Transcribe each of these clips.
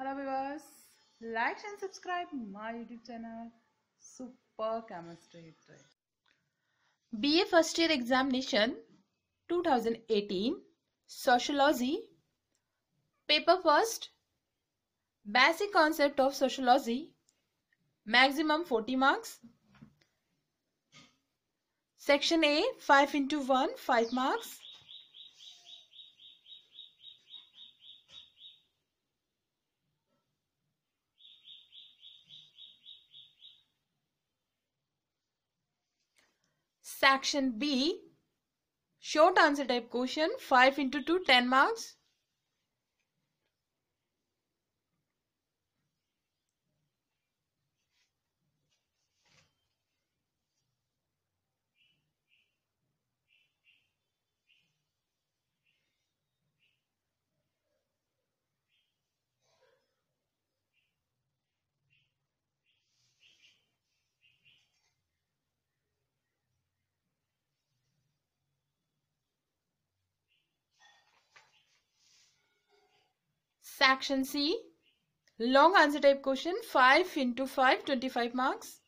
Hello viewers like and subscribe my YouTube channel super chemistry BA first year examination 2018 sociology paper first basic concept of sociology maximum 40 marks section A 5 into one five marks Section B, short answer type question 5 into 2 10 marks Section C. Long answer type question 5 into 5, 25 marks.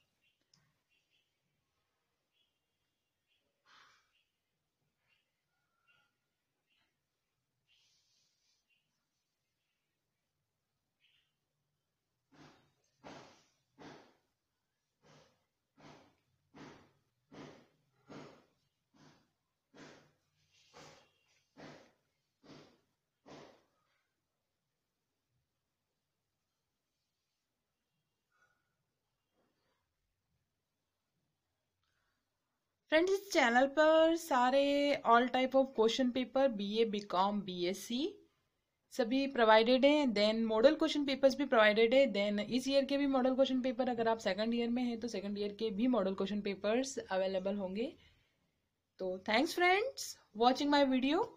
Friends इस चैनल पर सारे all type of question paper BA BCom BSc सभी provided हैं then model question papers भी provided है then इस year के भी मॉडल क्वेश्चन पेपर अगर आप सेकंड ईयर में हैं तो सेकंड ईयर के भी मॉडल क्वेश्चन पेपर्स अवेलेबल होंगे तो thanks friends watching my video